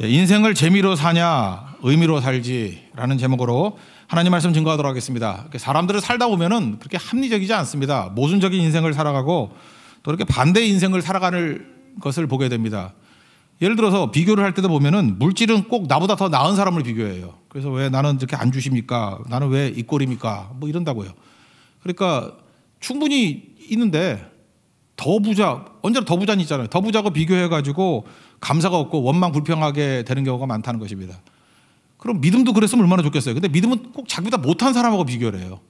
예, 인생을 재미로 사냐 의미로 살지라는 제목으로 하나님 말씀 증거하도록 하겠습니다. 사람들을 살다 보면은 그렇게 합리적이지 않습니다. 모순적인 인생을 살아가고 또 이렇게 반대 인생을 살아가는 것을 보게 됩니다. 예를 들어서 비교를 할 때도 보면은 물질은 꼭 나보다 더 나은 사람을 비교해요. 그래서 왜 나는 이렇게 안 주십니까? 나는 왜 이 꼴입니까? 뭐 이런다고요. 그러니까 충분히 있는데 더 부자 언제나 더 부자는 있잖아요. 더 부자고 비교해 가지고 감사가 없고 원망 불평하게 되는 경우가 많다는 것입니다. 그럼 믿음도 그랬으면 얼마나 좋겠어요. 근데 믿음은 꼭 자기보다 못한 사람하고 비교를 해요.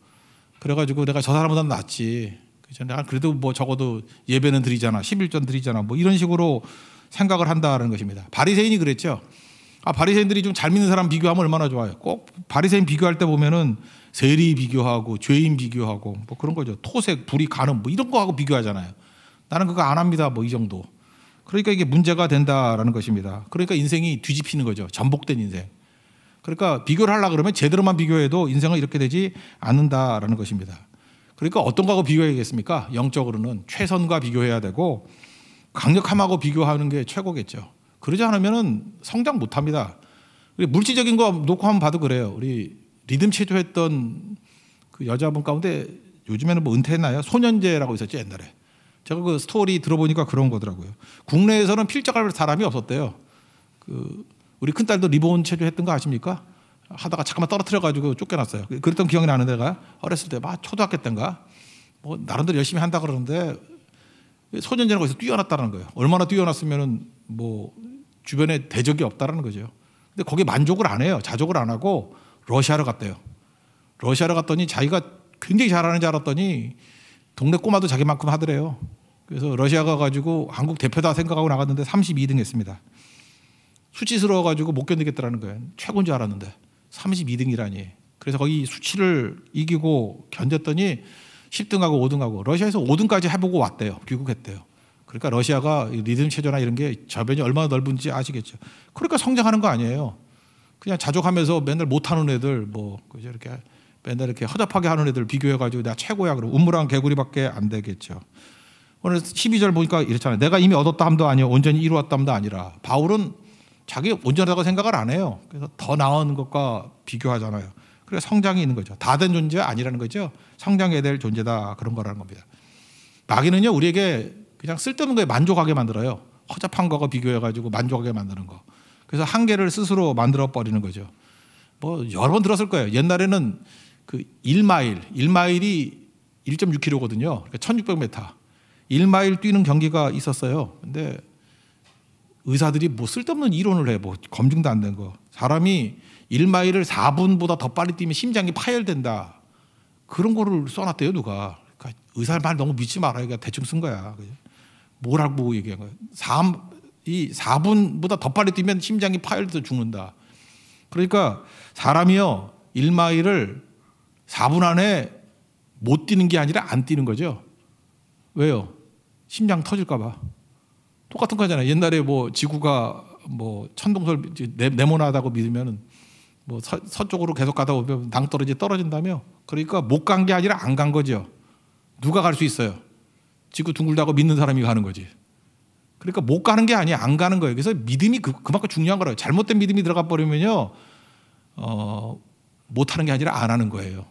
그래가지고 내가 저 사람보다 낫지. 그 내가 아, 그래도 뭐 적어도 예배는 드리잖아. 11전 드리잖아. 뭐 이런 식으로 생각을 한다는 것입니다. 바리새인이 그랬죠. 아, 바리새인들이 좀 잘 믿는 사람 비교하면 얼마나 좋아요. 꼭 바리새인 비교할 때 보면은 세리 비교하고 죄인 비교하고 뭐 그런 거죠. 토색, 불이 가는 뭐 이런 거하고 비교하잖아요. 나는 그거 안 합니다. 뭐 이 정도. 그러니까 이게 문제가 된다라는 것입니다. 그러니까 인생이 뒤집히는 거죠. 전복된 인생. 그러니까 비교를 하려 고 그러면 제대로만 비교해도 인생은 이렇게 되지 않는다라는 것입니다. 그러니까 어떤 거하고 비교해야겠습니까? 영적으로는 최선과 비교해야 되고 강력함하고 비교하는 게 최고겠죠. 그러지 않으면 성장 못 합니다. 물질적인 거 놓고 한번 봐도 그래요. 우리 리듬 체조했던 그 여자분 가운데 요즘에는 뭐 은퇴했나요? 소년제라고 있었죠, 옛날에. 제가 그 스토리 들어보니까 그런 거더라고요. 국내에서는 필적할 사람이 없었대요. 그 우리 큰딸도 리본 체조했던 거 아십니까? 하다가 잠깐만 떨어뜨려가지고 쫓겨났어요. 그, 그랬던 기억이 나는데 가 어렸을 때 막 초등학교 때인가 뭐 나름대로 열심히 한다 그러는데 소년제는 거기서 뛰어났다는 거예요. 얼마나 뛰어났으면은 뭐 주변에 대적이 없다라는 거죠. 근데 거기 만족을 안 해요. 자족을 안 하고 러시아로 갔대요. 러시아로 갔더니 자기가 굉장히 잘하는 줄 알았더니 동네 꼬마도 자기만큼 하더래요. 그래서 러시아가 가지고 한국 대표다 생각하고 나갔는데 32등 했습니다. 수치스러워 가지고 못 견디겠다라는 거예요. 최고인 줄 알았는데 32등이라니. 그래서 거기 수치를 이기고 견뎠더니 10등하고 5등하고 러시아에서 5등까지 해보고 왔대요. 귀국했대요. 그러니까 러시아가 리듬 체조나 이런 게 저변이 얼마나 넓은지 아시겠죠. 그러니까 성장하는 거 아니에요. 그냥 자족하면서 맨날 못하는 애들 뭐 이제 이렇게 맨날 이렇게 허접하게 하는 애들 비교해가지고 내가 최고야. 그럼 우물랑 개구리밖에 안 되겠죠. 오늘 12절 보니까 이렇잖아요. 내가 이미 얻었다 함도 아니요. 온전히 이루었다 함도 아니라. 바울은 자기 온전하다고 생각을 안 해요. 그래서 더 나은 것과 비교하잖아요. 그래서 성장이 있는 거죠. 다 된 존재 아니라는 거죠. 성장해야 될 존재다. 그런 거라는 겁니다. 마귀는요, 우리에게 그냥 쓸데없는 거에 만족하게 만들어요. 허접한 거가 비교해가지고 만족하게 만드는 거. 그래서 한계를 스스로 만들어 버리는 거죠. 뭐 여러 번 들었을 거예요. 옛날에는 그 1마일, 1마일이 1.6km거든요. 그러니까 1600m. 1마일 뛰는 경기가 있었어요. 근데 의사들이 뭐 쓸데없는 이론을 해. 뭐 검증도 안 된 거. 사람이 1마일을 4분보다 더 빨리 뛰면 심장이 파열된다. 그런 거를 써놨대요, 누가. 그러니까 의사 말 너무 믿지 말아요. 그러니까 대충 쓴 거야. 뭐라고 얘기한 거야. 3, 이 4분보다 더 빨리 뛰면 심장이 파열돼서 죽는다. 그러니까 사람이요, 1마일을 4분 안에 못 뛰는 게 아니라 안 뛰는 거죠. 왜요? 심장 터질까 봐. 똑같은 거잖아요. 옛날에 뭐 지구가 뭐 천동설 네, 네모나다고 믿으면뭐 서, 쪽으로 계속 가다 보면 낭떠러지 떨어진다며. 그러니까 못 간 게 아니라 안 간 거죠. 누가 갈 수 있어요? 지구 둥글다고 믿는 사람이 가는 거지. 그러니까 못 가는 게 아니야. 안 가는 거예요. 그래서 믿음이 그, 만큼 중요한 거라요 잘못된 믿음이 들어가 버리면요. 어, 못 하는 게 아니라 안 하는 거예요.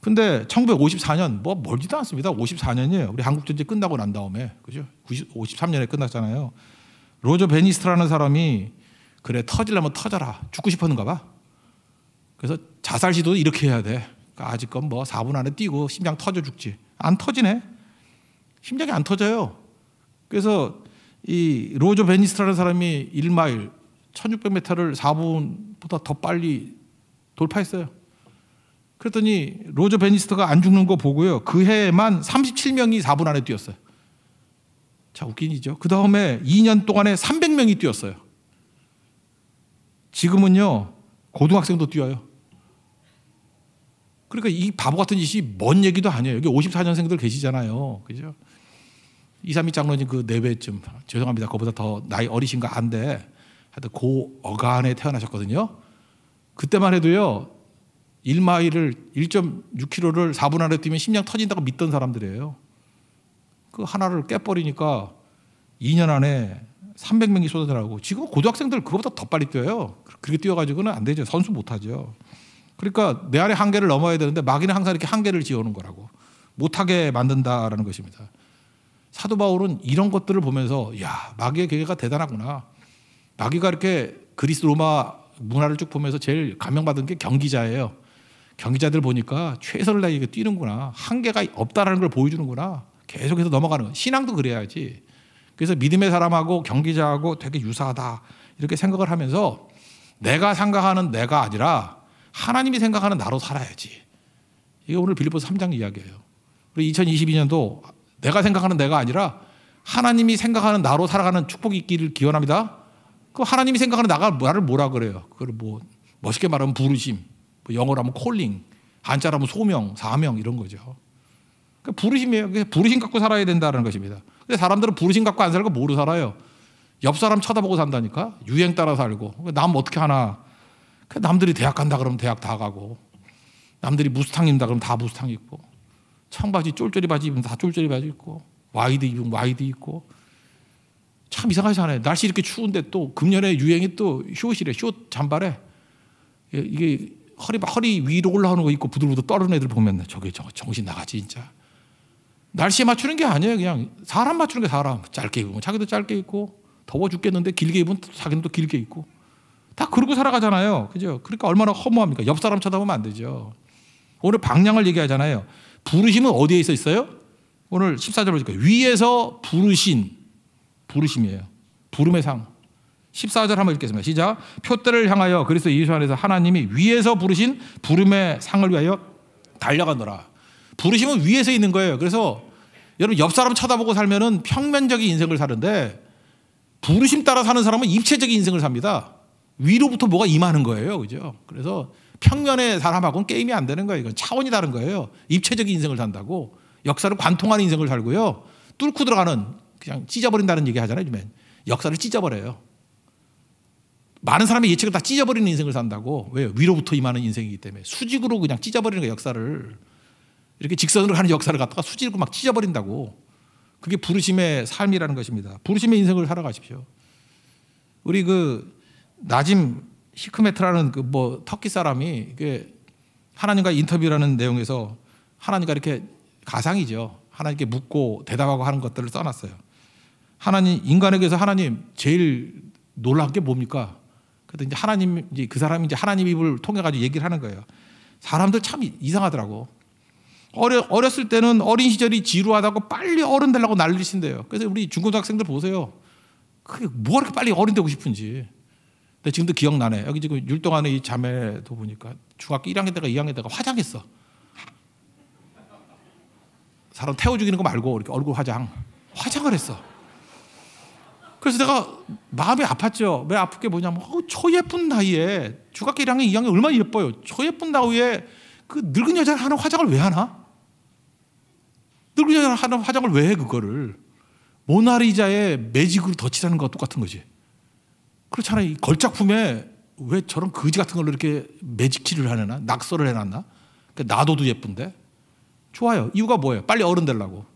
근데 1954년 뭐 멀지도 않습니다. 54년이에요. 우리 한국 전쟁 끝나고 난 다음에 그죠? 90, 53년에 끝났잖아요. 로저 베니스트라는 사람이 그래 터질라면 터져라 죽고 싶었는가 봐. 그래서 자살 시도 이렇게 해야 돼. 그러니까 아직껏 뭐 4분 안에 뛰고 심장 터져 죽지. 안 터지네. 심장이 안 터져요. 그래서 이 로저 베니스트라는 사람이 1마일 1600m를 4분보다 더 빨리 돌파했어요. 그랬더니 로저 베니스터가 안 죽는 거 보고요. 그 해에만 37명이 4분 안에 뛰었어요. 자, 웃긴 이죠. 그 다음에 2년 동안에 300명이 뛰었어요. 지금은요, 고등학생도 뛰어요. 그러니까 이 바보 같은 짓이 뭔 얘기도 아니에요. 여기 54년생들 계시잖아요. 그죠? 232 장로님 그 내외쯤, 네 죄송합니다. 그보다 더 나이 어리신가 한데, 하여튼 고 어간에 태어나셨거든요. 그때만 해도요, 1마일을 1.6km를 4분 안에 뛰면 심장 터진다고 믿던 사람들이에요. 그 하나를 깨버리니까 2년 안에 300명이 쏟아져나고 지금 고등학생들 그거보다 더 빨리 뛰어요. 그렇게 뛰어가지고는 안 되죠. 선수 못하죠. 그러니까 내 안에 한계를 넘어야 되는데 마귀는 항상 이렇게 한계를 지어오는 거라고 못하게 만든다라는 것입니다. 사도 바울은 이런 것들을 보면서 야 마귀의 계계가 대단하구나. 마귀가 이렇게 그리스 로마 문화를 쭉 보면서 제일 감명받은 게 경기자예요. 경기자들 보니까 최선을 다해 이 뛰는구나. 한계가 없다라는 걸 보여주는구나. 계속해서 넘어가는 신앙도 그래야지. 그래서 믿음의 사람하고 경기자하고 되게 유사하다. 이렇게 생각을 하면서 내가 생각하는 내가 아니라 하나님이 생각하는 나로 살아야지. 이게 오늘 빌리포스 3장 이야기예요. 우리 2022년도 내가 생각하는 내가 아니라 하나님이 생각하는 나로 살아가는 축복이 있기를 기원합니다. 그 하나님이 생각하는 나가 나를 뭐라 그래요? 그걸 뭐 멋있게 말하면 부르심, 뭐 영어로 하면 콜링, 한자로 하면 소명, 사명 이런 거죠. 그러니까 부르심이에요. 그러니까 부르심 갖고 살아야 된다는 것입니다. 근데 사람들은 부르심 갖고 안 살고 뭐로 살아요? 옆 사람 쳐다보고 산다니까? 유행 따라 살고. 그러니까 남 어떻게 하나? 그 남들이 대학 간다 그러면 대학 다 가고. 남들이 무스탕 입는다 그러면 다 무스탕 입고. 청바지 쫄쫄이 바지 입으면 다 쫄쫄이 바지 입고. 와이드 입으면 와이드 입고. 참 이상하게 사네. 날씨 이렇게 추운데 또 금년에 유행이 또 숏이래. 숏 잠바래. 이게 허리 허리 위로 올라오는 거 있고 부들부들 떨어는 애들 보면 저게 저 정신 나가지 진짜. 날씨에 맞추는 게 아니에요. 그냥 사람 맞추는 게 사람. 짧게 입으면 자기도 짧게 입고 더워 죽겠는데 길게 입으면 자기는 또 길게 입고 다 그러고 살아가잖아요. 그죠? 그러니까 얼마나 허무합니까? 옆 사람 쳐다보면 안 되죠. 오늘 방향을 얘기하잖아요. 부르심은 어디에 있어 있어요? 오늘 14절 보니까 위에서 부르신 부르심이에요. 부름의 상. 14절 한번 읽겠습니다. 시작. 표대를 향하여 그리스도 예수 안에서 하나님이 위에서 부르신 부름의 상을 위하여 달려가노라. 부르심은 위에서 있는 거예요. 그래서 여러분 옆 사람 쳐다보고 살면은 평면적인 인생을 사는데 부르심 따라 사는 사람은 입체적인 인생을 삽니다. 위로부터 뭐가 임하는 거예요. 그죠? 그래서 평면의 사람하고는 게임이 안 되는 거예요. 이건 차원이 다른 거예요. 입체적인 인생을 산다고 역사를 관통하는 인생을 살고요. 뚫고 들어가는 그냥 찢어버린다는 얘기 하잖아요. 요즘엔. 역사를 찢어버려요. 많은 사람의 예측을 다 찢어버리는 인생을 산다고. 왜? 위로부터 임하는 인생이기 때문에. 수직으로 그냥 찢어버리는 그 역사를. 이렇게 직선으로 가는 역사를 갖다가 수직으로 막 찢어버린다고. 그게 부르심의 삶이라는 것입니다. 부르심의 인생을 살아가십시오. 우리 그 나짐 히크메트라는 그 뭐 터키 사람이 하나님과 인터뷰라는 내용에서 하나님과 이렇게 가상이죠. 하나님께 묻고 대답하고 하는 것들을 써놨어요. 하나님 인간에게서 하나님 제일 놀란 게 뭡니까? 그래서 이제 하나님 이제 그 사람이 이제 하나님 입을 통해 가지고 얘기를 하는 거예요. 사람들 참 이상하더라고. 어려, 어렸을 때는 어린 시절이 지루하다고 빨리 어른 되려고 난리신데요. 그래서 우리 중고등학생들 보세요. 그게 뭐가 그렇게 빨리 어른 되고 싶은지. 근데 지금도 기억나네. 여기 지금 율동하는 이 자매도 보니까 중학교 1학년 때가 2학년 때가 화장했어. 사람 태워 죽이는 거 말고 이렇게 얼굴 화장. 화장을 했어. 그래서 내가 마음이 아팠죠. 왜아픈게 뭐냐면 어, 저 예쁜 나이에 주학길이랑이2이년 얼마나 예뻐요. 초 예쁜 나이에 그 늙은 여자 를 하는 화장을 왜 하나? 늙은 여자 를 하는 화장을 왜 해, 그거를? 모나리자의 매직으로 덧칠하는 것과 똑같은 거지. 그렇잖아요. 이 걸작품에 왜 저런 거지 같은 걸로 이렇게 매직칠을 하느나? 낙서를 해놨나? 그러니까 나도도 예쁜데? 좋아요. 이유가 뭐예요? 빨리 어른 되려고.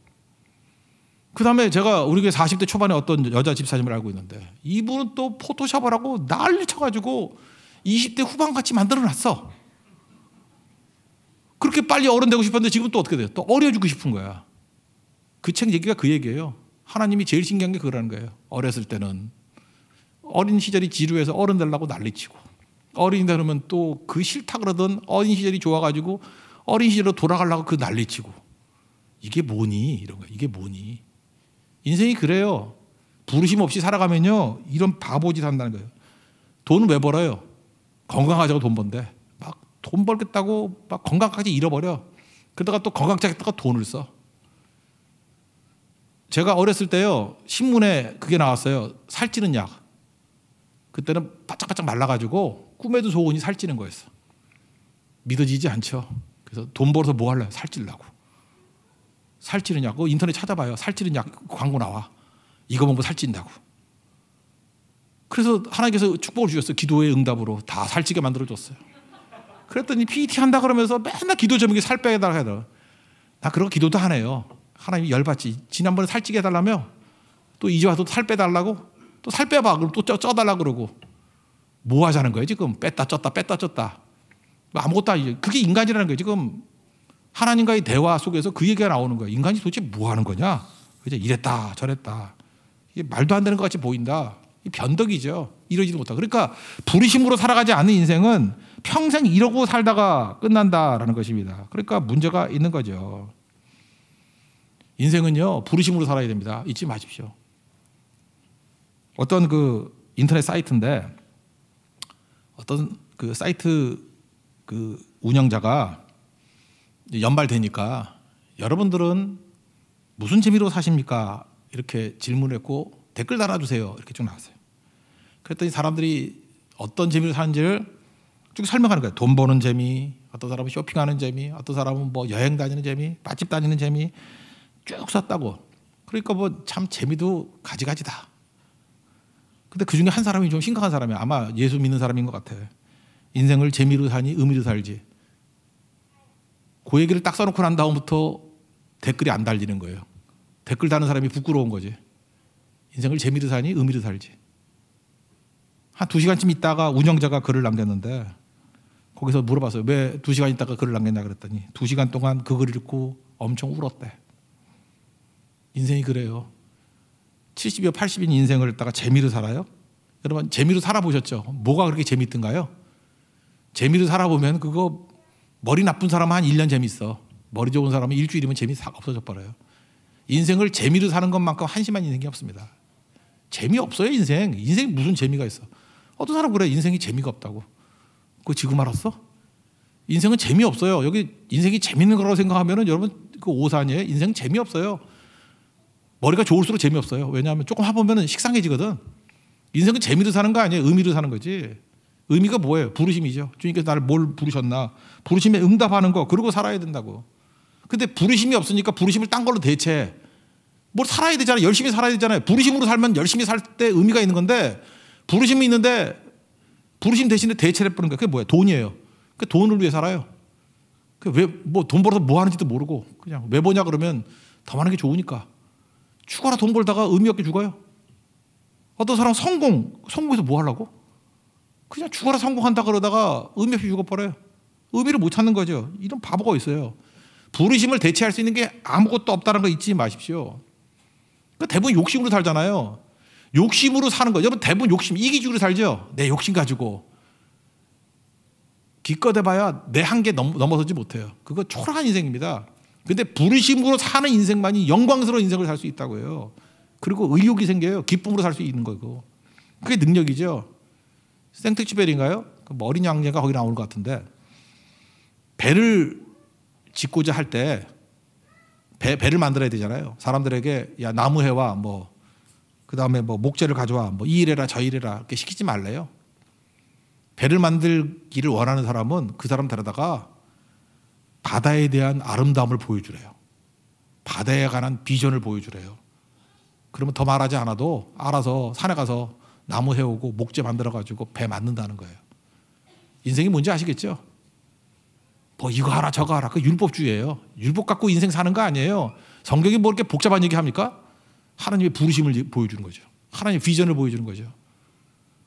그 다음에 제가 우리 교회 40대 초반에 어떤 여자 집사님을 알고 있는데 이분은 또 포토샵을 하고 난리 쳐가지고 20대 후반 같이 만들어놨어. 그렇게 빨리 어른 되고 싶었는데 지금 또 어떻게 돼요? 또 어려지고 싶은 거야. 그 책 얘기가 그 얘기예요. 하나님이 제일 신기한 게 그거라는 거예요. 어렸을 때는 어린 시절이 지루해서 어른 되려고 난리치고 어린이 되면 려또그 싫다 그러던 어린 시절이 좋아가지고 어린 시절로 돌아가려고 그 난리치고 이게 뭐니 이런 거야. 이게 뭐니 인생이 그래요. 부르심 없이 살아가면요. 이런 바보짓 한다는 거예요. 돈은 왜 벌어요? 건강하자고 돈 번데. 막 돈 벌겠다고 막 건강까지 잃어버려. 그러다가 또 건강 짜겠다가 돈을 써. 제가 어렸을 때요. 신문에 그게 나왔어요. 살찌는 약. 그때는 바짝바짝 말라가지고 꿈에도 소원이 살찌는 거였어. 믿어지지 않죠. 그래서 돈 벌어서 뭐 할래? 살찌려고 살찌느냐고 인터넷 찾아봐요. 살찌는 약 광고 나와. 이거 먹으면 살찐다고. 그래서 하나님께서 축복을 주셨어요. 기도의 응답으로 다 살찌게 만들어줬어요. 그랬더니 PT e 한다 그러면서 맨날 기도 제목이 살 빼달라 해라나 그런 기도도 하네요 하나님이 열받지. 지난번에 살찌게 해달라며 또 이제 와서 살 빼달라고 또 살 빼봐. 그럼 또 쪄, 쪄달라 그러고 뭐 하자는 거예요 지금 뺐다 쪘다 뺐다 쪘다 뭐 아무것도 아니죠. 그게 인간이라는 거예요 지금 하나님과의 대화 속에서 그 얘기가 나오는 거야. 인간이 도대체 뭐 하는 거냐? 이제 이랬다, 저랬다. 이게 말도 안 되는 것 같이 보인다. 변덕이죠. 이러지도 못하고. 그러니까 불의심으로 살아가지 않는 인생은 평생 이러고 살다가 끝난다라는 것입니다. 그러니까 문제가 있는 거죠. 인생은요, 부르심으로 살아야 됩니다. 잊지 마십시오. 어떤 그 인터넷 사이트인데 어떤 그 사이트 그 운영자가 연말되니까 여러분들은 무슨 재미로 사십니까? 이렇게 질문했고 댓글 달아주세요. 이렇게 쭉 나왔어요. 그랬더니 사람들이 어떤 재미로 사는지를 쭉 설명하는 거예요. 돈 버는 재미, 어떤 사람은 쇼핑하는 재미, 어떤 사람은 뭐 여행 다니는 재미, 맛집 다니는 재미 쭉 썼다고. 그러니까 뭐 참 재미도 가지가지다. 근데 그 중에 한 사람이 좀 심각한 사람이야. 아마 예수 믿는 사람인 것 같아. 인생을 재미로 사니 의미로 살지. 그 얘기를 딱 써놓고 난 다음부터 댓글이 안 달리는 거예요. 댓글 다는 사람이 부끄러운 거지. 인생을 재미로 사니 의미로 살지. 한 두 시간쯤 있다가 운영자가 글을 남겼는데 거기서 물어봤어요. 왜 두 시간 있다가 글을 남겼냐 그랬더니 두 시간 동안 그 글을 읽고 엄청 울었대. 인생이 그래요. 70여 80인 인생을 했다가 재미로 살아요? 여러분 재미로 살아보셨죠? 뭐가 그렇게 재밌던가요? 재미로 살아보면 그거 머리 나쁜 사람은 한 1년 재밌어. 머리 좋은 사람은 일주일이면 재미 싹 없어져 버려요. 인생을 재미로 사는 것만큼 한심한 인생이 없습니다. 재미없어요, 인생. 인생이 무슨 재미가 있어. 어떤 사람 그래, 인생이 재미가 없다고. 그거 지금 알았어? 인생은 재미없어요. 여기 인생이 재밌는 거라고 생각하면은 여러분 그 오사 아니에요? 인생 재미없어요. 머리가 좋을수록 재미없어요. 왜냐하면 조금 해보면 식상해지거든. 인생은 재미로 사는 거 아니에요? 의미로 사는 거지. 의미가 뭐예요? 부르심이죠. 주님께서 나를 뭘 부르셨나? 부르심에 응답하는 거 그러고 살아야 된다고. 근데 부르심이 없으니까 부르심을 딴 걸로 대체. 뭘 살아야 되잖아요. 열심히 살아야 되잖아요. 부르심으로 살면 열심히 살 때 의미가 있는 건데 부르심이 있는데 부르심 대신에 대체를 뿌는 거야. 그게 뭐예요 돈이에요. 그 돈을 위해 살아요. 그 왜 뭐 돈 벌어서 뭐 하는지도 모르고 그냥 왜 보냐 그러면 더 많은 게 좋으니까 죽어라 돈 벌다가 의미 없게 죽어요. 어떤 사람 성공 성공해서 뭐 하려고? 그냥 죽어라 성공한다 그러다가 의미 없이 죽어버려요. 의미를 못 찾는 거죠. 이런 바보가 있어요. 부르심을 대체할 수 있는 게 아무것도 없다는 거 잊지 마십시오. 그러니까 대부분 욕심으로 살잖아요. 욕심으로 사는 거 여러분 대부분 욕심, 이기주로 살죠. 내 욕심 가지고. 기껏 해봐야 내 한계 넘어서지 못해요. 그거 초라한 인생입니다. 근데 부르심으로 사는 인생만이 영광스러운 인생을 살 수 있다고요. 그리고 의욕이 생겨요. 기쁨으로 살 수 있는 거고. 그게 능력이죠. 생텍쥐벨인가요? 그 머린 양재가 거기 나오는 것 같은데 배를 짓고자 할때 배를 만들어야 되잖아요. 사람들에게 야 나무해와 뭐 그다음에 뭐 목재를 가져와 뭐이 일해라 저 일해라 이렇게 시키지 말래요. 배를 만들기를 원하는 사람은 그 사람 데려다가 바다에 대한 아름다움을 보여주래요. 바다에 관한 비전을 보여주래요. 그러면 더 말하지 않아도 알아서 산에 가서 나무 해오고 목재 만들어가지고 배 만든다는 거예요. 인생이 뭔지 아시겠죠? 뭐 이거 하라 저거 하라 그 율법주의예요. 율법 갖고 인생 사는 거 아니에요. 성경이 뭐 이렇게 복잡한 얘기 합니까? 하나님의 부르심을 보여주는 거죠. 하나님의 비전을 보여주는 거죠.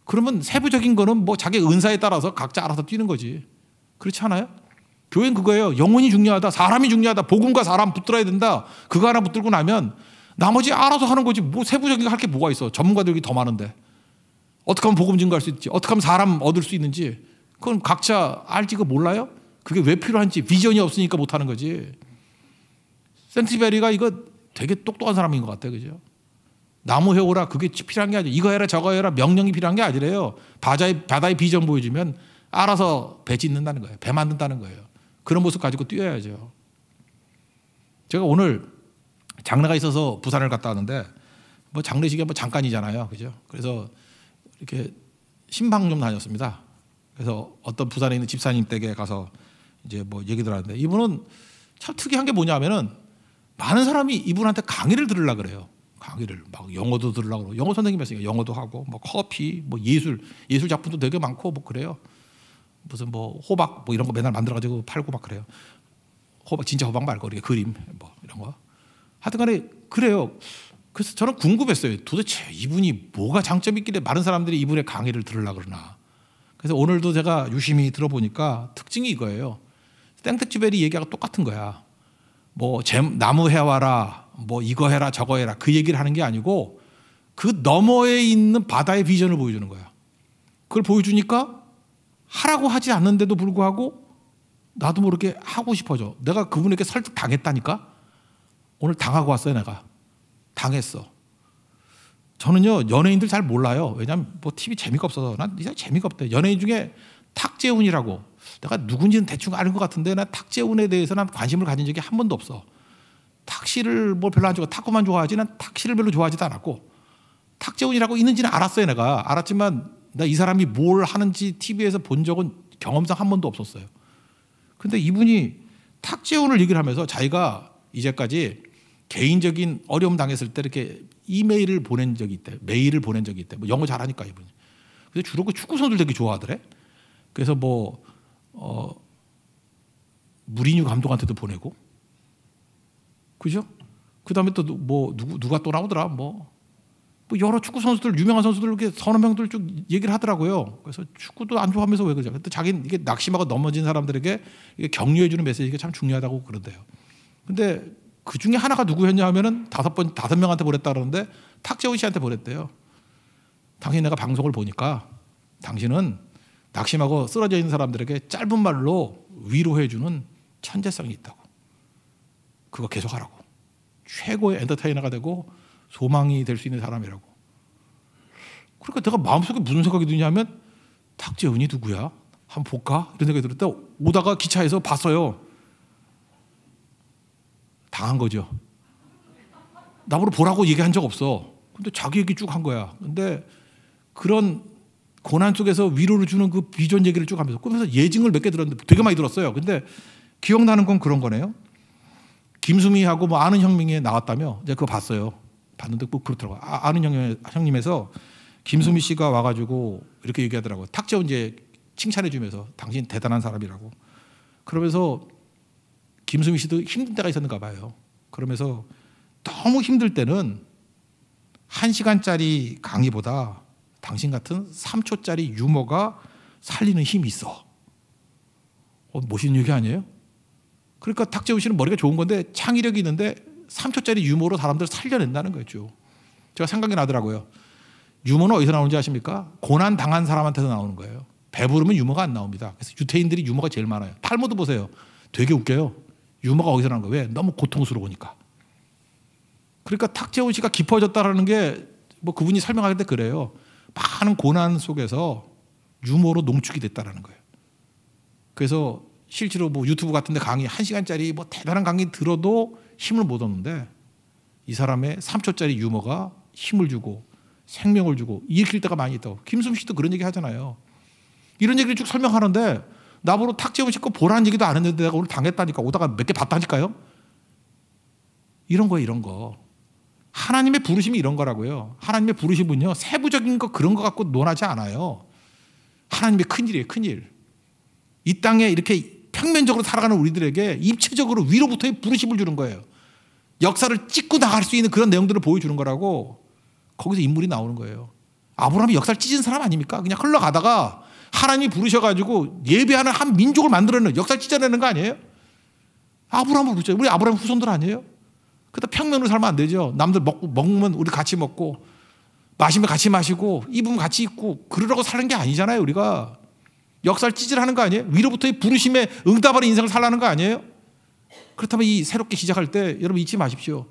그러면 세부적인 거는 뭐 자기 은사에 따라서 각자 알아서 뛰는 거지. 그렇지 않아요? 교회는 그거예요. 영혼이 중요하다. 사람이 중요하다. 복음과 사람 붙들어야 된다. 그거 하나 붙들고 나면 나머지 알아서 하는 거지. 뭐 세부적인 거 할 게 뭐가 있어. 전문가들이 더 많은데. 어떻게 하면 복음 증거할 수 있지? 어떻게 하면 사람 얻을 수 있는지? 그건 각자 알지 그 몰라요? 그게 왜 필요한지 비전이 없으니까 못 하는 거지. 센티베리가 이거 되게 똑똑한 사람인 것 같아요. 그죠? 나무 해오라 그게 필요한 게 아니라 이거 해라 저거 해라 명령이 필요한 게 아니래요. 바다의, 바다의 비전 보여주면 알아서 배 짓는다는 거예요. 배 만든다는 거예요. 그런 모습 가지고 뛰어야죠. 제가 오늘 장례가 있어서 부산을 갔다 왔는데 뭐 장례식이 뭐 잠깐이잖아요. 그죠? 그래서 이렇게 신방 좀 다녔습니다. 그래서 어떤 부산에 있는 집사님 댁에 가서 이제 뭐 얘기들 하는데 이분은 참 특이한 게 뭐냐면은 많은 사람이 이분한테 강의를 들으려 그래요. 강의를 막 영어도 들으려고 그러고 영어 선생님이었으니까 영어도 하고 뭐 커피 뭐 예술 예술 작품도 되게 많고 뭐 그래요. 무슨 뭐 호박 뭐 이런 거 맨날 만들어 가지고 팔고 막 그래요. 호박 진짜 호박 말고 이렇게 그림 뭐 이런 거. 하여튼간에 그래요. 그래서 저는 궁금했어요. 도대체 이분이 뭐가 장점이 있길래 많은 사람들이 이분의 강의를 들으려 고 그러나. 그래서 오늘도 제가 유심히 들어보니까 특징이 이거예요. 땡땡치베리 얘기하고 똑같은 거야. 뭐 나무 해와라, 뭐 이거 해라, 저거 해라 그 얘기를 하는 게 아니고 그 너머에 있는 바다의 비전을 보여주는 거야. 그걸 보여주니까 하라고 하지 않는데도 불구하고 나도 모르게 하고 싶어져. 내가 그분에게 설득 당했다니까. 오늘 당하고 왔어요, 내가. 당했어. 저는요 연예인들 잘 몰라요. 왜냐면뭐 TV 재미가 없어서 난 이상 재미가 없대. 연예인 중에 탁재훈이라고 내가 누군지는 대충 아는 것 같은데 난 탁재훈에 대해서 난 관심을 가진 적이 한 번도 없어. 탁시를 뭐 별로 안 좋아 하 탁구만 좋아하지 난 탁시를 별로 좋아하지도 않았고 탁재훈이라고 있는지는 알았어요 내가 알았지만 나 이 사람이 뭘 하는지 TV에서 본 적은 경험상 한 번도 없었어요. 근데 이분이 탁재훈을 얘기를 하면서 자기가 이제까지 개인적인 어려움 당했을 때 이렇게 이메일을 보낸 적이 있대. 메일을 보낸 적이 있대. 뭐 영어 잘하니까 이분이. 근데 주로 그 축구 선수들 되게 좋아하더래. 그래서 뭐 어, 무리뉴 감독한테도 보내고. 그죠? 그다음에 또 뭐 누구 누가 또 나오더라. 뭐, 뭐 여러 축구 선수들 유명한 선수들 이렇게 서너 명들 쭉 얘기를 하더라고요. 그래서 축구도 안 좋아하면서 왜 그러냐. 근데 자기는 이게 낙심하고 넘어진 사람들에게 격려해 주는 메시지가 참 중요하다고 그런대요. 근데 그 중에 하나가 누구였냐 하면은 다섯 번 다섯 명한테 보냈다 그러는데 탁재훈 씨한테 보냈대요. 당신 내가 방송을 보니까 당신은 낙심하고 쓰러져 있는 사람들에게 짧은 말로 위로해 주는 천재성이 있다고. 그거 계속 하라고. 최고의 엔터테이너가 되고 소망이 될 수 있는 사람이라고. 그러니까 내가 마음속에 무슨 생각이 드냐면 탁재훈이 누구야? 한번 볼까? 이런 생각이 들었다. 오다가 기차에서 봤어요. 당한 거죠. 나보러 보라고 얘기한 적 없어. 근데 자기 얘기 쭉 한 거야. 근데 그런 고난 속에서 위로를 주는 그 비전 얘기를 쭉 하면서 그래서 예증을 몇 개 들었는데 되게 많이 들었어요. 근데 기억나는 건 그런 거네요. 김수미하고 뭐 아는 혁명에 나왔다며 제가 그거 봤어요. 봤는데 꼭 뭐 그렇더라고요. 아, 는형님 에서 김수미 씨가 와가지고 이렇게 얘기하더라고요. 탁재훈 이제 칭찬해주면서 당신 대단한 사람이라고. 그러면서 김수미 씨도 힘든 때가 있었는가 봐요. 그러면서 너무 힘들 때는 1시간짜리 강의보다 당신 같은 3초짜리 유머가 살리는 힘이 있어. 어, 멋있는 얘기 아니에요? 그러니까 탁재훈 씨는 머리가 좋은 건데 창의력이 있는데 3초짜리 유머로 사람들을 살려낸다는 거죠. 제가 생각이 나더라고요. 유머는 어디서 나오는지 아십니까? 고난 당한 사람한테서 나오는 거예요. 배부르면 유머가 안 나옵니다. 그래서 유태인들이 유머가 제일 많아요. 탈모도 보세요. 되게 웃겨요. 유머가 어디서 나는 거야? 왜? 너무 고통스러우니까. 그러니까 탁재훈 씨가 깊어졌다라는 게 뭐 그분이 설명하는데 그래요. 많은 고난 속에서 유머로 농축이 됐다라는 거예요. 그래서 실제로 뭐 유튜브 같은데 강의 한 시간짜리 뭐 대단한 강의 들어도 힘을 못 얻는데 이 사람의 3초짜리 유머가 힘을 주고 생명을 주고 일으킬 때가 많이 있다고. 김수미 씨도 그런 얘기 하잖아요. 이런 얘기를 쭉 설명하는데 나보러 탁재훈 씻고 보라는 얘기도 안 했는데 내가 오늘 당했다니까 오다가 몇 개 봤다니까요. 이런 거 이런 거. 하나님의 부르심이 이런 거라고요. 하나님의 부르심은요. 세부적인 거 그런 거 갖고 논하지 않아요. 하나님의 큰일이에요. 큰일. 이 땅에 이렇게 평면적으로 살아가는 우리들에게 입체적으로 위로부터의 부르심을 주는 거예요. 역사를 찍고 나갈 수 있는 그런 내용들을 보여주는 거라고 거기서 인물이 나오는 거예요. 아브라함이 역사를 찢은 사람 아닙니까? 그냥 흘러가다가 하나님이 부르셔가지고 예배하는 한 민족을 만들어내는 역사 찢어내는 거 아니에요? 아브라함을 부르죠. 우리 아브라함 후손들 아니에요? 그다 평면으로 살면 안 되죠. 남들 먹고 먹으면 우리 같이 먹고 마시면 같이 마시고 입으면 같이 입고 그러라고 사는 게 아니잖아요. 우리가 역사를 찢질하는거 아니에요? 위로부터의 부르심에 응답하는 인생을 살라는 거 아니에요? 그렇다면 이 새롭게 시작할 때 여러분 잊지 마십시오.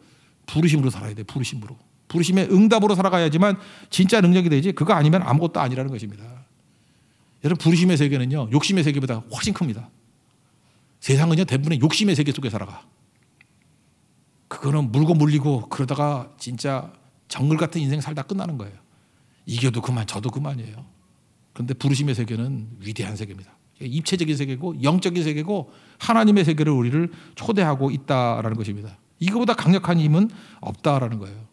부르심으로 살아야 돼. 부르심으로. 부르심의 응답으로 살아가야지만 진짜 능력이 되지 그거 아니면 아무것도 아니라는 것입니다. 여러분 부르심의 세계는요 욕심의 세계보다 훨씬 큽니다. 세상은요 대부분의 욕심의 세계 속에 살아가. 그거는 물고 물리고 그러다가 진짜 정글 같은 인생 살다 끝나는 거예요. 이겨도 그만, 저도 그만이에요. 그런데 부르심의 세계는 위대한 세계입니다. 입체적인 세계고 영적인 세계고 하나님의 세계를 우리를 초대하고 있다라는 것입니다. 이거보다 강력한 힘은 없다라는 거예요.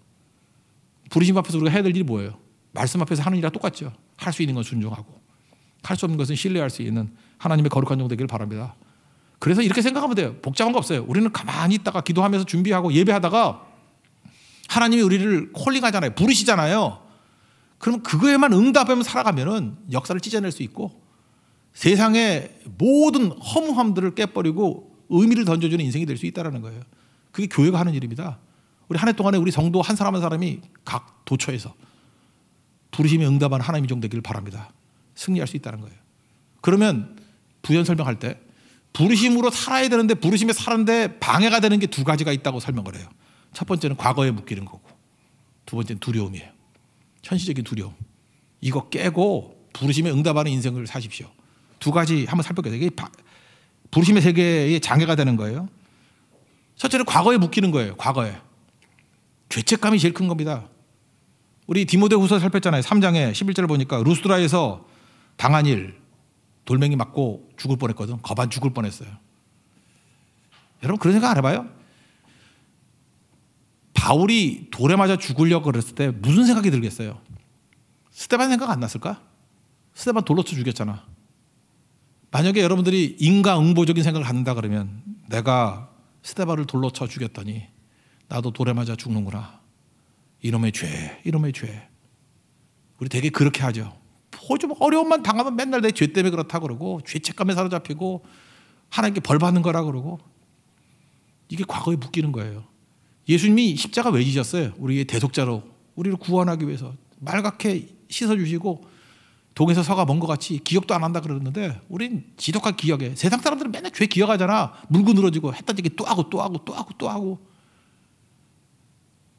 부르심 앞에서 우리가 해야 될 일이 뭐예요? 말씀 앞에서 하는 일이랑 똑같죠. 할 수 있는 건 순종하고 할수 없는 것은 신뢰할 수 있는 하나님의 거룩한 종되기를 바랍니다. 그래서 이렇게 생각하면 돼요. 복잡한 거 없어요. 우리는 가만히 있다가 기도하면서 준비하고 예배하다가 하나님이 우리를 콜링하잖아요. 부르시잖아요. 그럼 그거에만 응답하면 살아가면은 역사를 찢어낼 수 있고 세상의 모든 허무함들을 깨버리고 의미를 던져주는 인생이 될 수 있다라는 거예요. 그게 교회가 하는 일입니다. 우리 한 해 동안에 우리 성도 한 사람 한 사람이 각 도처에서 부르심에 응답한 하나님의 종 되기를 바랍니다. 승리할 수 있다는 거예요. 그러면 부연 설명할 때 부르심으로 살아야 되는데 부르심에 사는데 방해가 되는 게 두 가지가 있다고 설명을 해요. 첫 번째는 과거에 묶이는 거고 두 번째는 두려움이에요. 현실적인 두려움. 이거 깨고 부르심에 응답하는 인생을 사십시오. 두 가지 한번 살펴보게 이게 부르심의 세계에 장애가 되는 거예요. 첫째는 과거에 묶이는 거예요. 과거에. 죄책감이 제일 큰 겁니다. 우리 디모데후서 살폈잖아요. 3장에 11절 을 보니까 루스드라에서 당한 일 돌멩이 맞고 죽을 뻔했거든. 거반 죽을 뻔했어요. 여러분 그런 생각 안 해봐요? 바울이 돌에 맞아 죽으려고 그랬을 때 무슨 생각이 들겠어요? 스테반 생각 안 났을까? 스테반 돌로 쳐 죽였잖아. 만약에 여러분들이 인과응보적인 생각을 갖는다 그러면 내가 스테반을 돌로 쳐 죽였더니 나도 돌에 맞아 죽는구나. 이놈의 죄, 이놈의 죄. 우리 되게 그렇게 하죠. 호좀 어려움만 당하면 맨날 내 죄 때문에 그렇다 그러고 죄책감에 사로잡히고 하나님께 벌 받는 거라 그러고 이게 과거에 묶이는 거예요. 예수님이 십자가 왜 지셨어요? 우리의 대속자로 우리를 구원하기 위해서 말갛게 씻어 주시고 동에서 서가 먼 것 같이 기억도 안 한다 그러는데 우린 지독한 기억에 세상 사람들은 맨날 죄 기억하잖아. 물고 늘어지고 했다 저기 또 하고 또 하고 또 하고 또 하고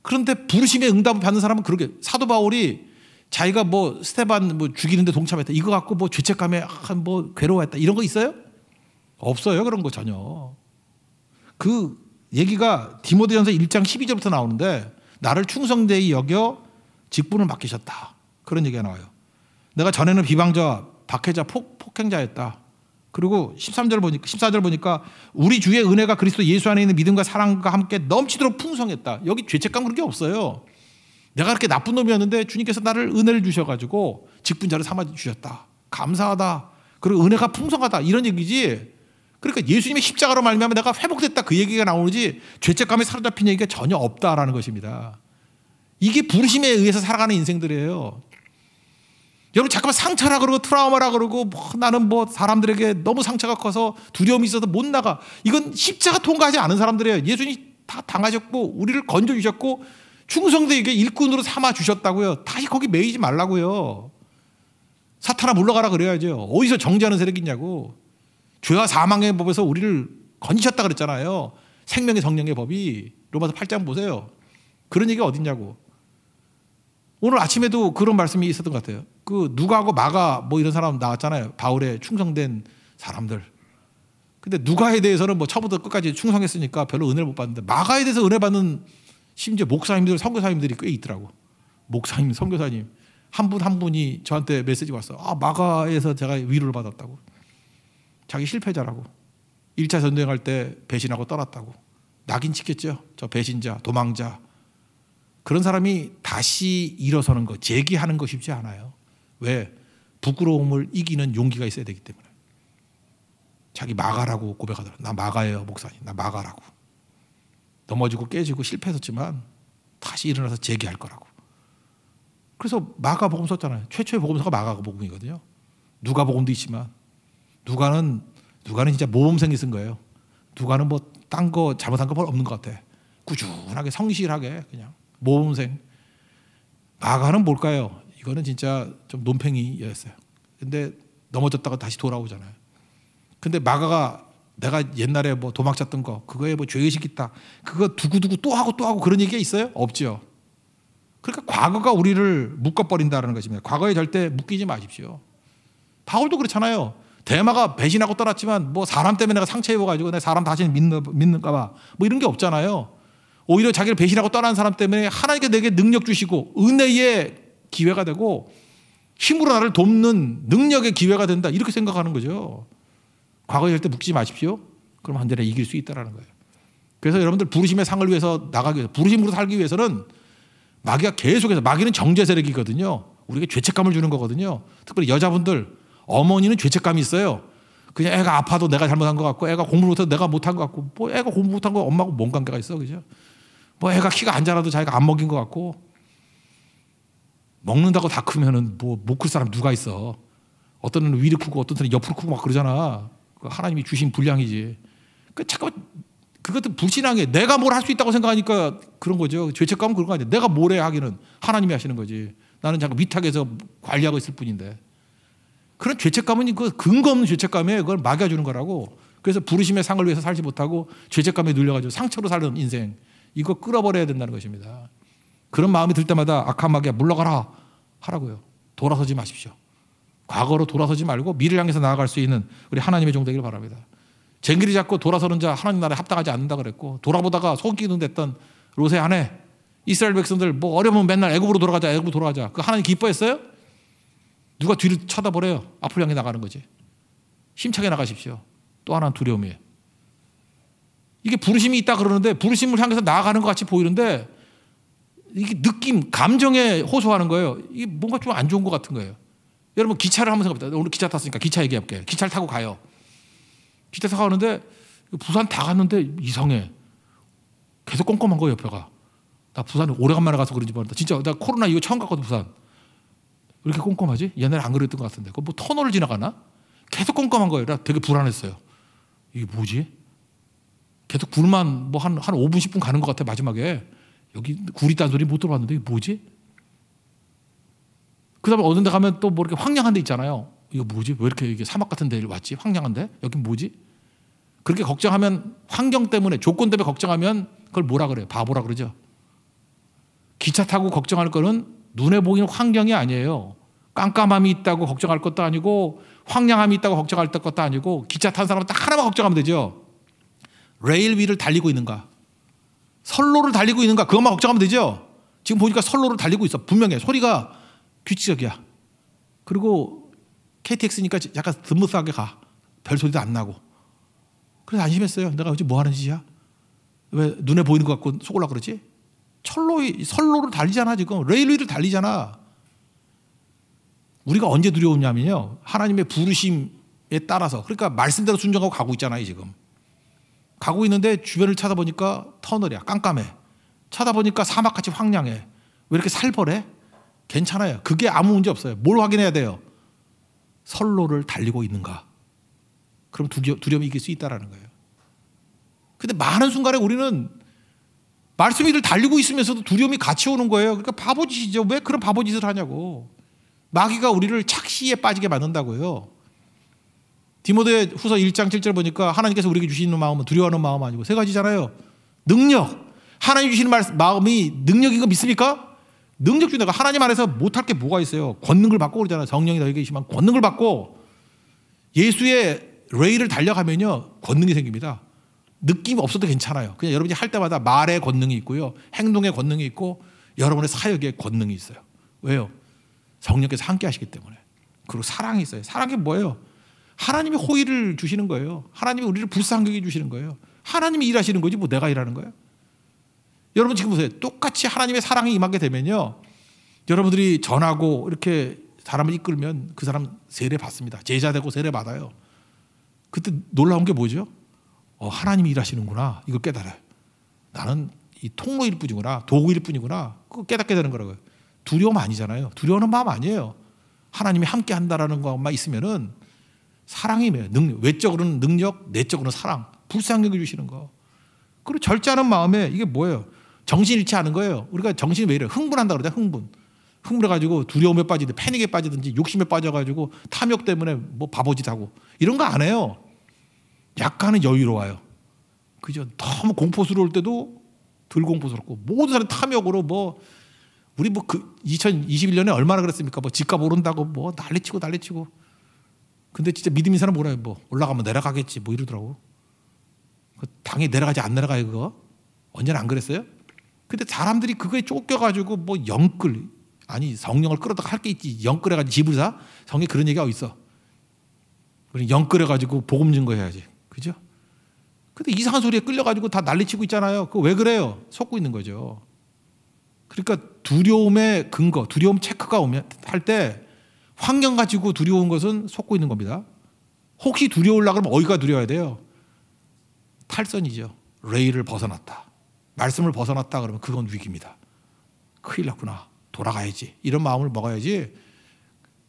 그런데 부르심에 응답을 받는 사람은 그렇게 사도 바울이 자기가 뭐 스테반 뭐 죽이는데 동참했다. 이거 갖고 뭐 죄책감에 한 뭐 괴로워했다. 이런 거 있어요? 없어요. 그런 거 전혀. 그 얘기가 디모데전서 1장 12절부터 나오는데 나를 충성되이 여겨 직분을 맡기셨다. 그런 얘기가 나와요. 내가 전에는 비방자, 박해자, 폭, 폭행자였다. 그리고 13절 보니까 14절 보니까 우리 주의 은혜가 그리스도 예수 안에 있는 믿음과 사랑과 함께 넘치도록 풍성했다. 여기 죄책감 그런 게 없어요. 내가 그렇게 나쁜 놈이었는데 주님께서 나를 은혜를 주셔가지고 직분자를 삼아주셨다. 감사하다. 그리고 은혜가 풍성하다. 이런 얘기지. 그러니까 예수님의 십자가로 말미암아 내가 회복됐다 그 얘기가 나오지 는 죄책감에 사로잡힌 얘기가 전혀 없다라는 것입니다. 이게 부르심에 의해서 살아가는 인생들이에요. 여러분 잠깐만 상처라 그러고 트라우마라 그러고 뭐 나는 뭐 사람들에게 너무 상처가 커서 두려움이 있어서 못 나가. 이건 십자가 통과하지 않은 사람들이에요. 예수님이 다 당하셨고 우리를 건져 주셨고 충성되게 일꾼으로 삼아 주셨다고요. 다시 거기 매이지 말라고요. 사탄아 물러가라 그래야죠. 어디서 정죄하는 세력이냐고. 죄와 사망의 법에서 우리를 건지셨다 그랬잖아요. 생명의 성령의 법이 로마서 8장 보세요. 그런 얘기가 어딨냐고. 오늘 아침에도 그런 말씀이 있었던 것 같아요. 그 누가하고 마가 뭐 이런 사람 나왔잖아요. 바울에 충성된 사람들. 근데 누가에 대해서는 뭐 처음부터 끝까지 충성했으니까 별로 은혜를 못 받는데 마가에 대해서 은혜 받는 심지어 목사님들, 선교사님들이 꽤 있더라고. 목사님, 선교사님 한 분 한 분이 저한테 메시지 왔어. 아 마가에서 제가 위로를 받았다고. 자기 실패자라고. 1차 전쟁할 때 배신하고 떠났다고. 낙인 찍혔죠. 저 배신자, 도망자. 그런 사람이 다시 일어서는 것, 재기하는 것 쉽지 않아요. 왜? 부끄러움을 이기는 용기가 있어야 되기 때문에. 자기 마가라고 고백하더라. 나 마가예요, 목사님. 나 마가라고. 넘어지고 깨지고 실패했었지만 다시 일어나서 재기할 거라고. 그래서 마가복음 썼잖아요. 최초의 복음서가 마가복음이거든요. 누가복음도 있지만 누가는 누가는 진짜 모범생이 쓴 거예요. 누가는 뭐 딴 거 잘못한 거 없는 것 같아. 꾸준하게 성실하게 그냥 모범생. 마가는 뭘까요? 이거는 진짜 좀 논팽이였어요. 근데 넘어졌다가 다시 돌아오잖아요. 근데 마가가 내가 옛날에 뭐 도망쳤던 거 그거에 뭐 죄의식 있다 그거 두고두고 또 하고 또 하고 그런 얘기가 있어요? 없죠. 그러니까 과거가 우리를 묶어버린다는 것입니다. 과거에 절대 묶이지 마십시오. 바울도 그렇잖아요. 대마가 배신하고 떠났지만 뭐 사람 때문에 내가 상처 입어가지고 내 사람 다시 믿는, 믿는가 봐. 뭐 이런 게 없잖아요. 오히려 자기를 배신하고 떠난 사람 때문에 하나님께 내게 능력 주시고 은혜의 기회가 되고 힘으로 나를 돕는 능력의 기회가 된다. 이렇게 생각하는 거죠. 과거 절대 묶지 마십시오. 그럼 언제나 이길 수 있다라는 거예요. 그래서 여러분들 부르심의 상을 위해서 나가기 위해서 부르심으로 살기 위해서는 마귀가 계속해서 마귀는 정제 세력이거든요. 우리에게 죄책감을 주는 거거든요. 특별히 여자분들 어머니는 죄책감이 있어요. 그냥 애가 아파도 내가 잘못한 것 같고 애가 공부 못해도 내가 못한 것 같고 뭐 애가 공부 못한 거 엄마하고 뭔 관계가 있어 그죠? 뭐 애가 키가 안 자라도 자기가 안 먹인 것 같고 먹는다고 다 크면은 뭐 못 클 사람 누가 있어? 어떤 애는 위로 크고 어떤 애는 옆으로 크고 막 그러잖아. 그 하나님이 주신 분량이지. 그잠깐 그것도 불신한 게 내가 뭘 할 수 있다고 생각하니까 그런 거죠. 죄책감은 그런 거 아니야. 내가 뭘해 하기는 하나님이 하시는 거지. 나는 잠깐 위탁해서 관리하고 있을 뿐인데. 그런 죄책감은 그 근거 없는 죄책감에 그걸 막아주는 거라고. 그래서 부르심의 상을 위해서 살지 못하고 죄책감에 눌려가지고 상처로 사는 인생. 이거 끌어버려야 된다는 것입니다. 그런 마음이 들 때마다 악한 마귀야 물러가라 하라고요. 돌아서지 마십시오. 과거로 돌아서지 말고 미래를 향해서 나아갈 수 있는 우리 하나님의 종 되기를 바랍니다. 쟁기를 잡고 돌아서는 자 하나님 나라에 합당하지 않는다 그랬고 돌아보다가 속기는 됐던 로세 아내 이스라엘 백성들 뭐어려면 맨날 애굽으로 돌아가자 애굽으로 돌아가자 그 하나님 기뻐했어요? 누가 뒤를 쳐다보래요? 앞을 향해 나가는 거지. 힘차게 나가십시오. 또 하나 두려움이에요. 이게 부르심이 있다 그러는데 부르심을 향해서 나아가는 것 같이 보이는데 이게 느낌, 감정에 호소하는 거예요. 이게 뭔가 좀 안 좋은 것 같은 거예요. 여러분 기차를 한번 생각해보세요. 오늘 기차 탔으니까 기차 얘기할게요 기차를 타고 가요. 기차 타고 가는데 부산 다 갔는데 이상해. 계속 꼼꼼한 거예요 옆에가. 나 부산 오래간만에 가서 그런지 모르다 진짜 나 코로나 이후 처음 갔거든 부산. 왜 이렇게 꼼꼼하지? 옛날에 안 그랬던 것 같은데. 그뭐 터널을 지나가나? 계속 꼼꼼한 거예요. 나 되게 불안했어요. 이게 뭐지? 계속 굴만뭐 한 한 5분 10분 가는 것 같아 마지막에. 여기 굴이 딴 소리 못 들어봤는데 이게 뭐지? 그 다음에 어느 데 가면 또 뭐 이렇게 황량한 데 있잖아요. 이거 뭐지? 왜 이렇게 이게 사막 같은 데 왔지? 황량한데? 여긴 뭐지? 그렇게 걱정하면 환경 때문에 조건 때문에 걱정하면 그걸 뭐라 그래요? 바보라 그러죠. 기차 타고 걱정할 거는 눈에 보이는 환경이 아니에요. 깜깜함이 있다고 걱정할 것도 아니고 황량함이 있다고 걱정할 것도 아니고 기차 탄 사람은 딱 하나만 걱정하면 되죠. 레일 위를 달리고 있는가? 선로를 달리고 있는가? 그것만 걱정하면 되죠. 지금 보니까 선로를 달리고 있어. 분명해. 소리가 규칙적이야. 그리고 KTX니까 약간 드무스하게 가. 별 소리도 안 나고. 그래서 안심했어요. 내가 어즘뭐 하는 짓이야? 왜 눈에 보이는 것 같고 속으려 그러지? 철로, 선로를 달리잖아, 지금. 레일웨를 달리잖아. 우리가 언제 두려우냐면요. 하나님의 부르심에 따라서. 그러니까 말씀대로 순종하고 가고 있잖아요, 지금. 가고 있는데 주변을 찾아보니까 터널이야. 깜깜해. 찾아보니까 사막같이 황량해. 왜 이렇게 살벌해? 괜찮아요. 그게 아무 문제 없어요. 뭘 확인해야 돼요? 선로를 달리고 있는가? 그럼 두려, 두려움이 이길 수 있다라는 거예요. 근데 많은 순간에 우리는 말씀이 늘 달리고 있으면서도 두려움이 같이 오는 거예요. 그러니까 바보짓이죠. 왜 그런 바보짓을 하냐고. 마귀가 우리를 착시에 빠지게 만든다고요. 디모데 후서 1장 7절 보니까 하나님께서 우리에게 주시는 마음은 두려워하는 마음 아니고 세 가지잖아요. 능력. 하나님 주시는 마음이 능력인 거 믿습니까? 능력 주는 가 하나님 안에서 못할 게 뭐가 있어요? 권능을 받고 그러잖아요. 성령이 너에게 있으면 권능을 받고 예수의 레일을 달려가면요 권능이 생깁니다. 느낌 없어도 괜찮아요. 그냥 여러분이 할 때마다 말의 권능이 있고요, 행동의 권능이 있고 여러분의 사역의 권능이 있어요. 왜요? 성령께서 함께하시기 때문에. 그리고 사랑이 있어요. 사랑이 뭐예요? 하나님이 호의를 주시는 거예요. 하나님이 우리를 불쌍하게 주시는 거예요. 하나님이 일하시는 거지 뭐 내가 일하는 거예요. 여러분 지금 보세요. 똑같이 하나님의 사랑이 임하게 되면요. 여러분들이 전하고 이렇게 사람을 이끌면 그 사람 세례 받습니다. 제자 되고 세례 받아요. 그때 놀라운 게 뭐죠? 어, 하나님이 일하시는구나. 이거 깨달아요. 나는 이 통로일 뿐이구나. 도구일 뿐이구나. 그거 깨닫게 되는 거라고요. 두려움 아니잖아요. 두려워하는 마음 아니에요. 하나님이 함께 한다라는 것만 있으면은 사랑이에요. 능력. 외적으로는 능력, 내적으로는 사랑. 불쌍히 여주시는 거. 그리고 절제하는 마음에 이게 뭐예요? 정신 잃지 않은 거예요. 우리가 정신이 왜 이래? 흥분한다 그러죠. 잖 흥분. 흥분해가지고 두려움에 빠지든 패닉에 빠지든지 욕심에 빠져가지고 탐욕 때문에 뭐 바보짓 하고 이런 거 안 해요. 약간은 여유로워요. 그죠? 너무 공포스러울 때도 덜 공포스럽고 모든 사람 탐욕으로 뭐 우리 뭐 그 2021년에 얼마나 그랬습니까? 뭐 집값 오른다고 뭐 난리치고 난리치고 근데 진짜 믿음인 사람 뭐라 해뭐 올라가면 내려가겠지 뭐 이러더라고. 그 당연히 내려가지 안 내려가요 그거? 언제나 안 그랬어요? 근데 사람들이 그거에 쫓겨가지고 뭐 영끌 아니 성령을 끌어다 가할 게 있지 영끌해가지고 집을 사 성에 그런 얘기가 있어. 우리 영끌해가지고 복음 증거해야지 그죠? 근데 이상한 소리에 끌려가지고 다 난리치고 있잖아요. 그 왜 그래요? 속고 있는 거죠. 그러니까 두려움의 근거, 두려움 체크가 오면 할 때 환경 가지고 두려운 것은 속고 있는 겁니다. 혹시 두려울라 그러면 어디가 두려워야 돼요? 탈선이죠. 레일을 벗어났다. 말씀을 벗어났다 그러면 그건 위기입니다. 큰일 났구나. 돌아가야지. 이런 마음을 먹어야지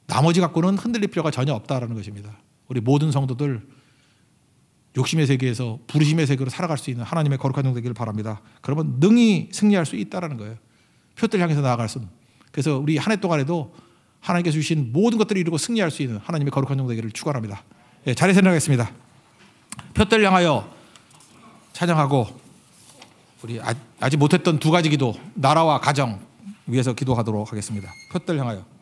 나머지 갖고는 흔들릴 필요가 전혀 없다라는 것입니다. 우리 모든 성도들 욕심의 세계에서 부르심의 세계로 살아갈 수 있는 하나님의 거룩한 종 되기를 바랍니다. 그러면 능히 승리할 수 있다라는 거예요. 표들 향해서 나아갈 수. 그래서 우리 한 해 동안에도 하나님께서 주신 모든 것들을 이루고 승리할 수 있는 하나님의 거룩한 종 되기를 축원합니다. 예, 잘 생각하겠습니다. 표들 향하여 찬양하고 우리 아, 아직 못했던 두 가지 기도 나라와 가정 위해서 기도하도록 하겠습니다. 표들 향하여.